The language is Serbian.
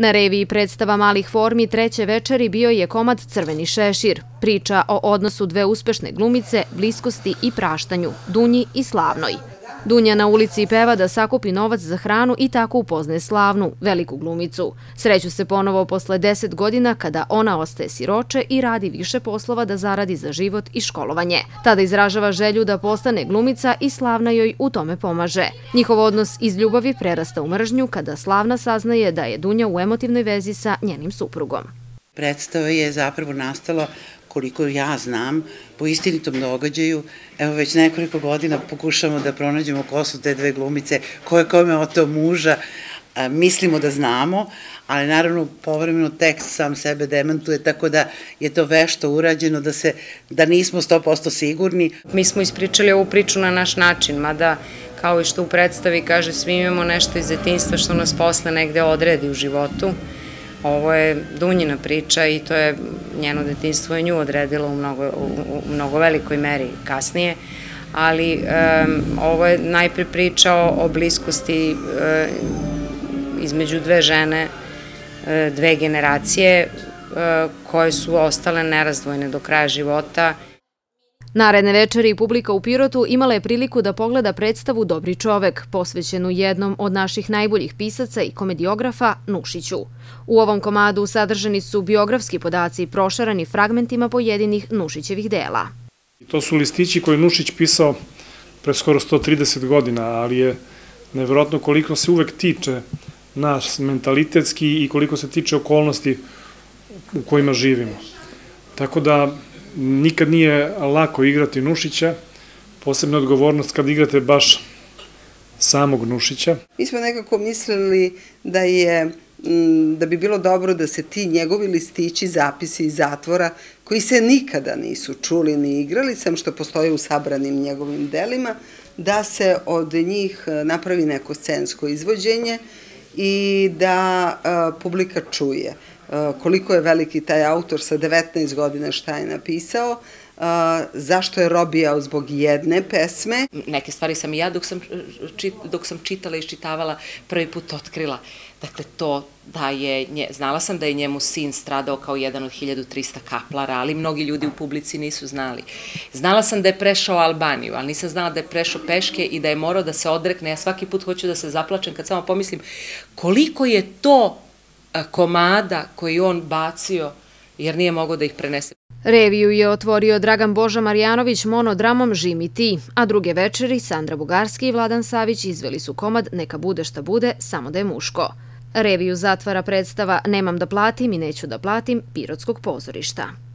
Na reviji predstava malih formi treće večeri bio je komad Crveni šešir. Priča o odnosu dve uspešne glumice, bliskosti i praštanju, Dunji i Slavnoj. Dunja na ulici peva da sakupi novac za hranu i tako upozne slavnu, veliku glumicu. Sreću se ponovo posle 10 godina kada ona ostaje siroče i radi više poslova da zaradi za život i školovanje. Tada izražava želju da postane glumica i slavna joj u tome pomaže. Njihov odnos iz ljubavi prerasta u mržnju kada slavna saznaje da je Dunja u emotivnoj vezi sa njenim suprugom. Predstava je zapravo nastala koliko ja znam, po istinitom događaju, evo već nekoliko godina pokušamo da pronađemo ko su te dve glumice, ko je kome to muža, mislimo da znamo, ali naravno povremeno tekst sam sebe demantuje, tako da je to vešto urađeno, da, se, da nismo 100% sigurni. Mi smo ispričali ovu priču na naš način, mada kao i što u predstavi kaže, svi imamo nešto iz detinstva što nas posle negde odredi u životu. Ovo je Dunjina priča i to je njeno detinstvo je nju odredilo u mnogo, u, u mnogo velikoj meri kasnije, ali um, ovo je najpre priča o, o bliskosti uh, između dve žene, e, dve generacije uh, koje su ostale nerazdvojne do kraja života. Naredne večeri publika u Pirotu imala je priliku da pogleda predstavu Dobri čovek, posvećenu jednom od naših najboljih pisaca i komediografa Nušiću. U ovom komadu sadržani su biografski podaci prošarani fragmentima pojedinih Nušićevih dela. To su listići koje je Nušić pisao pre skoro 130 godina, ali je nevjerojatno koliko se uvek tiče naš mentalitetski i koliko se tiče okolnosti u kojima živimo. Tako da nikad nije lako igrati Nušića, posebna odgovornost kad igrate baš samog Nušića. Mi smo nekako mislili da je mm, da bi bilo dobro da se ti njegovi listići, zapisi iz zatvora, koji se nikada nisu čuli ni igrali, sam što postoje u sabranim njegovim delima, da se od njih e, napravi neko scensko izvođenje i da e, publika čuje koliko je veliki taj autor sa 19 godina šta je napisao, zašto je robijao zbog jedne pesme. Neke stvari sam i ja dok sam, dok sam čitala i čitavala prvi put otkrila. Dakle, to da je, znala sam da je njemu sin stradao kao jedan od 1300 kaplara, ali mnogi ljudi u publici nisu znali. Znala sam da je prešao Albaniju, ali nisam znala da je prešao peške i da je morao da se odrekne. Ja svaki put hoću da se zaplačem kad samo pomislim koliko je to komada koji on bacio jer nije mogao da ih prenese. Reviju je otvorio Dragan Boža Marjanović monodramom Žimi ti, a druge večeri Sandra Bugarski i Vladan Savić izveli su komad Neka bude šta bude, samo da je muško. Reviju zatvara predstava Nemam da platim i neću da platim Pirotskog pozorišta.